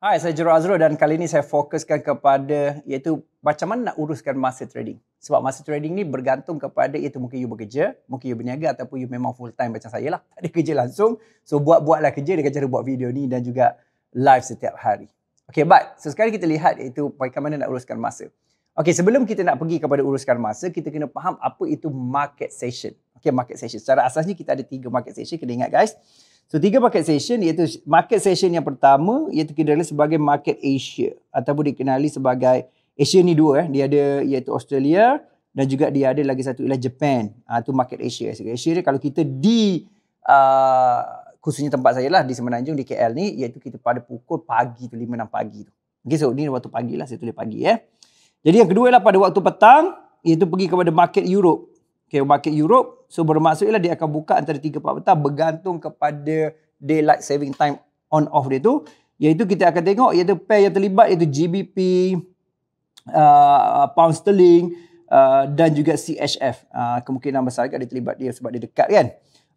Hai, saya Jero Azro dan kali ini saya fokuskan kepada iaitu macam mana nak uruskan masa trading. Sebab masa trading ni bergantung kepada iaitu mungkin you bekerja, mungkin you berniaga ataupun you memang full time macam saya lah. ada kerja langsung. So, buat-buatlah kerja dengan cara buat video ni dan juga live setiap hari. Okay, but so sekarang kita lihat iaitu bagaimana nak uruskan masa. Okay, sebelum kita nak pergi kepada uruskan masa, kita kena faham apa itu market session. Okay, market session. Secara asasnya kita ada tiga market session. Kena ingat guys. So tiga market session iaitu market session yang pertama iaitu dikenali sebagai market Asia ataupun dikenali sebagai Asia ni dua eh. Dia ada iaitu Australia dan juga dia ada lagi satu ialah Japan. Ah ha, tu market Asia. Asia ni kalau kita di uh, khususnya tempat saya lah di Semenanjung di KL ni iaitu kita pada pukul pagi tu 5 6 pagi tu. Okay, so ni waktu pagi lah saya tulis pagi eh. Jadi yang kedua ialah pada waktu petang iaitu pergi kepada market Europe okay, market Europe. So bermaksud ialah dia akan buka antara 3 4 petang bergantung kepada daylight saving time on off dia tu. Iaitu kita akan tengok iaitu pair yang terlibat iaitu GBP, uh, pound sterling uh, dan juga CHF. Uh, kemungkinan besar dia terlibat dia sebab dia dekat kan.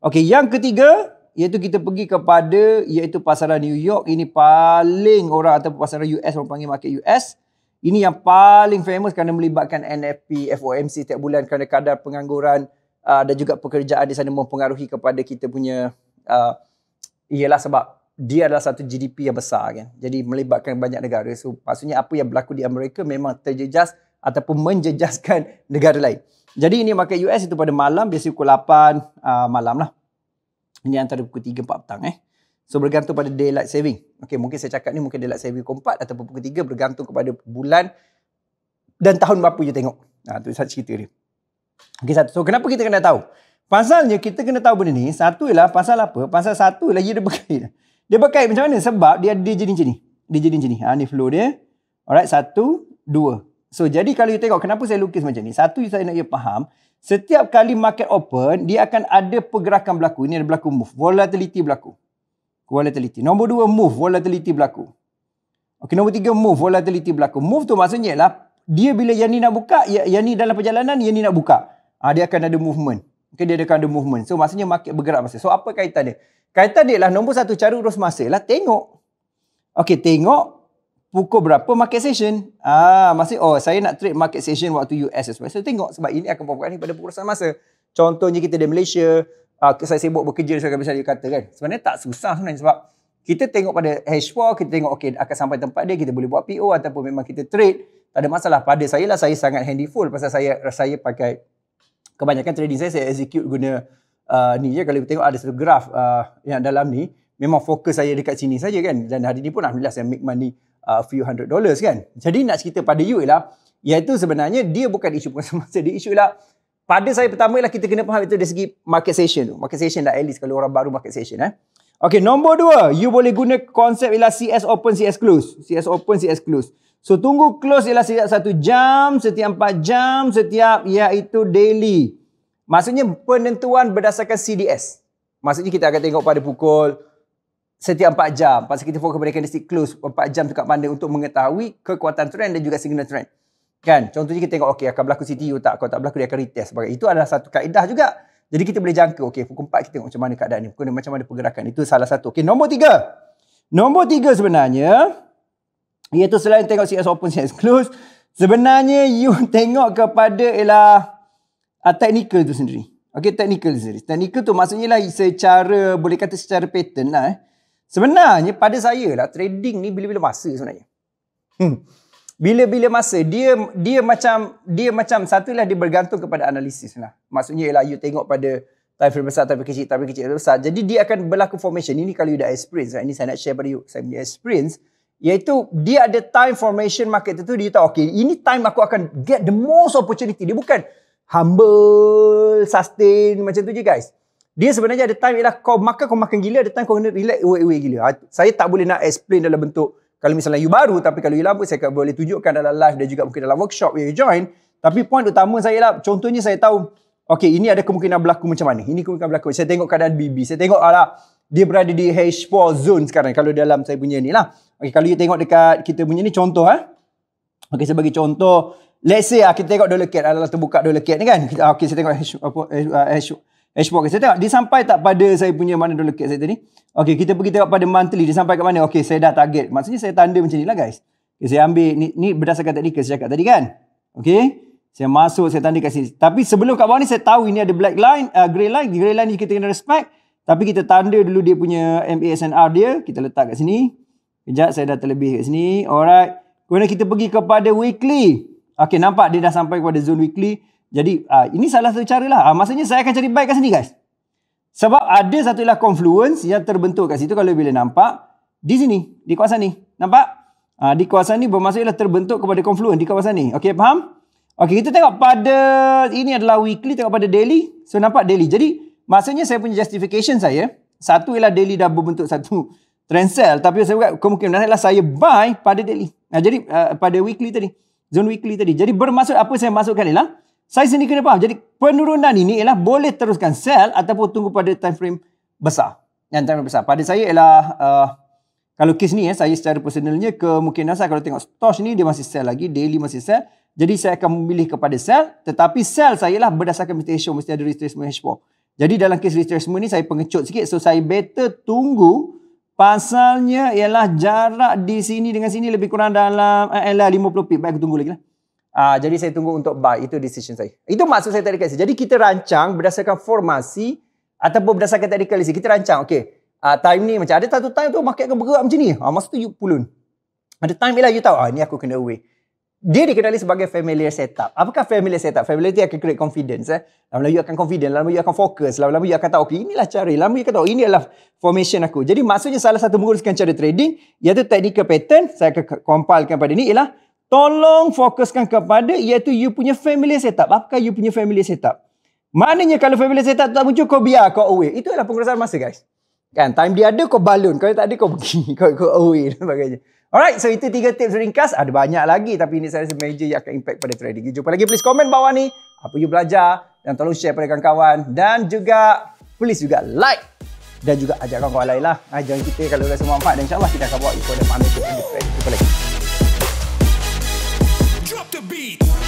Okey, yang ketiga iaitu kita pergi kepada iaitu pasaran New York ini paling orang atau pasaran US orang panggil market US. Ini yang paling famous kerana melibatkan NFP, FOMC tiap bulan kerana kadar pengangguran uh, dan juga pekerjaan di sana mempengaruhi kepada kita punya uh, ialah sebab dia adalah satu GDP yang besar kan. Jadi melibatkan banyak negara. So maksudnya apa yang berlaku di Amerika memang terjejas ataupun menjejaskan negara lain. Jadi ini market US itu pada malam biasa pukul 8 uh, malam lah. Ini antara pukul 3-4 petang eh. So bergantung pada daylight saving. Okay, mungkin saya cakap ni mungkin daylight saving keempat atau pukul ketiga bergantung kepada bulan dan tahun berapa you tengok. Ha, tu satu cerita dia. Okay, satu. So kenapa kita kena tahu? Pasalnya kita kena tahu benda ni, satu ialah pasal apa? Pasal satu lagi dia berkait. Dia berkait macam mana? Sebab dia ada jenis ni. Dia jenis ni. Ha, ni flow dia. Alright, satu, dua. So jadi kalau you tengok kenapa saya lukis macam ni? Satu saya nak you faham, setiap kali market open, dia akan ada pergerakan berlaku. Ini ada berlaku move. Volatility berlaku volatility. Nombor dua, move volatility berlaku. Okey, nombor tiga, move volatility berlaku. Move tu maksudnya ialah dia bila yang ni nak buka, ya, yang ni dalam perjalanan, yang ni nak buka. Ha, dia akan ada movement. Okey, dia akan ada movement. So, maksudnya market bergerak masa. So, apa kaitan dia? Kaitan dia lah nombor satu cari urus masa ialah tengok. okey, tengok pukul berapa market session. Ah, ha, masih oh saya nak trade market session waktu US. So, tengok sebab ini akan berfungsi pada pengurusan masa. Contohnya kita di Malaysia, uh, saya sibuk bekerja sebagai pesan dia kata kan. Sebenarnya tak susah sebenarnya sebab kita tengok pada H4, kita tengok okey akan sampai tempat dia, kita boleh buat PO ataupun memang kita trade. Tak ada masalah. Pada saya lah, saya sangat handyful pasal saya saya pakai kebanyakan trading saya, saya execute guna uh, ni je. Kalau kita tengok ada satu graf uh, ah, yang dalam ni, memang fokus saya dekat sini saja kan. Dan hari ni pun Alhamdulillah saya make money a few hundred dollars kan. Jadi nak cerita pada you ialah, iaitu sebenarnya dia bukan isu pun semasa, dia isu ialah pada saya pertama ialah kita kena faham itu dari segi market session tu. Market session dah at least kalau orang baru market session eh. Okay, nombor dua. You boleh guna konsep ialah CS open, CS close. CS open, CS close. So, tunggu close ialah setiap satu jam, setiap empat jam, setiap iaitu daily. Maksudnya penentuan berdasarkan CDS. Maksudnya kita akan tengok pada pukul setiap empat jam. Pasal kita fokus pada candlestick close empat jam dekat mana untuk mengetahui kekuatan trend dan juga signal trend. Kan? Contohnya kita tengok okey akan berlaku CTU tak, kalau tak berlaku dia akan retest sebagai. Itu adalah satu kaedah juga. Jadi kita boleh jangka okay pukul 4 kita tengok macam mana keadaan ni, pukul macam mana pergerakan. Itu salah satu. okay nombor tiga Nombor tiga sebenarnya iaitu selain tengok CS open CS close, sebenarnya you tengok kepada ialah uh, technical tu sendiri. okay technical sendiri. Technical tu maksudnya lah secara boleh kata secara pattern lah eh. Sebenarnya pada saya lah trading ni bila-bila masa sebenarnya. Hmm bila-bila masa dia dia macam dia macam satulah dia bergantung kepada analisis lah. Maksudnya ialah you tengok pada time frame besar, tapi kecil, tapi kecil, time besar. Jadi dia akan berlaku formation. Ini kalau you dah experience. Right? Kan? Ini saya nak share pada you. Saya punya experience. Iaitu dia ada time formation market itu. Dia tahu, okay, ini time aku akan get the most opportunity. Dia bukan humble, sustain macam tu je guys. Dia sebenarnya ada time ialah kau makan, kau makan gila. Ada time kau kena relax, wait, wait gila. Ah, saya tak boleh nak explain dalam bentuk kalau misalnya you baru tapi kalau you lama saya boleh tunjukkan dalam live dan juga mungkin dalam workshop yang you join tapi point utama saya lah contohnya saya tahu okay ini ada kemungkinan berlaku macam mana ini kemungkinan berlaku saya tengok keadaan BB saya tengok alah dia berada di H4 zone sekarang kalau dalam saya punya ni lah okay, kalau you tengok dekat kita punya ni contoh eh. okay, saya bagi contoh let's say ah, kita tengok dollar cat alah terbuka dollar cat ni kan ah, okay, saya tengok H, apa, H, ah, H, H, H, export. Saya tengok dia sampai tak pada saya punya mana dulu cap saya tadi. Okay, kita pergi tengok pada monthly dia sampai kat mana. Okay, saya dah target. Maksudnya saya tanda macam ni lah guys. Okay, saya ambil ni, ni berdasarkan tadi saya cakap tadi kan. Okay, Saya masuk, saya tanda kat sini. Tapi sebelum kat bawah ni, saya tahu ini ada black line, uh, grey line. Grey line ni kita kena respect. Tapi kita tanda dulu dia punya MASNR dia. Kita letak kat sini. Kejap, saya dah terlebih kat sini. Alright. Kemudian kita pergi kepada weekly. Okay, nampak dia dah sampai kepada zone weekly. Jadi uh, ini salah satu cara lah. Uh, ah, maksudnya saya akan cari baik kat sini guys. Sebab ada satu ialah confluence yang terbentuk kat situ kalau boleh nampak. Di sini, di kawasan ni. Nampak? Uh, di kawasan ni bermaksud ialah terbentuk kepada confluence di kawasan ni. Okey faham? Okey kita tengok pada ini adalah weekly tengok pada daily. So nampak daily. Jadi maksudnya saya punya justification saya. Satu ialah daily dah berbentuk satu trend sell. Tapi saya buat kemungkinan ialah saya buy pada daily. Nah, jadi uh, pada weekly tadi. Zone weekly tadi. Jadi bermaksud apa saya masukkan ialah. Saya sendiri kena faham. Jadi penurunan ini ialah boleh teruskan sell ataupun tunggu pada time frame besar. Yang time frame besar. Pada saya ialah uh, kalau kes ni ya, saya secara personalnya kemungkinan saya kalau tengok stock ni dia masih sell lagi, daily masih sell. Jadi saya akan memilih kepada sell tetapi sell saya lah berdasarkan retracement mesti ada retracement hash bar. Jadi dalam kes retracement ni saya pengecut sikit so saya better tunggu pasalnya ialah jarak di sini dengan sini lebih kurang dalam eh, 50 pip. Baik aku tunggu lagi lah. Uh, jadi saya tunggu untuk buy. Itu decision saya. Itu maksud saya tadi kasi. Jadi kita rancang berdasarkan formasi ataupun berdasarkan tadi kasi. Kita rancang. Okay. Uh, ah, time ni macam ada satu time tu market akan bergerak macam ni. Ha, uh, masa tu you pulun. Ada time lah you tahu. Ah, uh, ni aku kena away. Dia dikenali sebagai familiar setup. Apakah familiar setup? Familiar Familiarity akan create confidence. Eh? Lama-lama you akan confident. Lama-lama you akan fokus. Lama-lama you akan tahu. Okay, inilah cara. Lama-lama you akan tahu. Ini adalah formation aku. Jadi maksudnya salah satu menguruskan cara trading. Iaitu technical pattern. Saya akan compilekan pada ni ialah tolong fokuskan kepada iaitu you punya family setup. Apakah you punya family setup? Maknanya kalau family setup tak muncul, kau biar, kau away. Itulah pengurusan masa, guys. Kan, time dia ada, kau balun. Kalau tak ada, kau pergi. Kau, kau away dan sebagainya. Alright, so itu tiga tips ringkas. Ada banyak lagi tapi ini saya rasa major yang akan impact pada trading. Jumpa lagi, please komen bawah ni. Apa you belajar? Dan tolong share pada kawan-kawan. Dan juga, please juga like. Dan juga ajak kawan-kawan lain lah. Ha, kita kalau rasa manfaat. Dan insyaAllah kita akan buat info dan pamit. Jumpa lagi. To beat.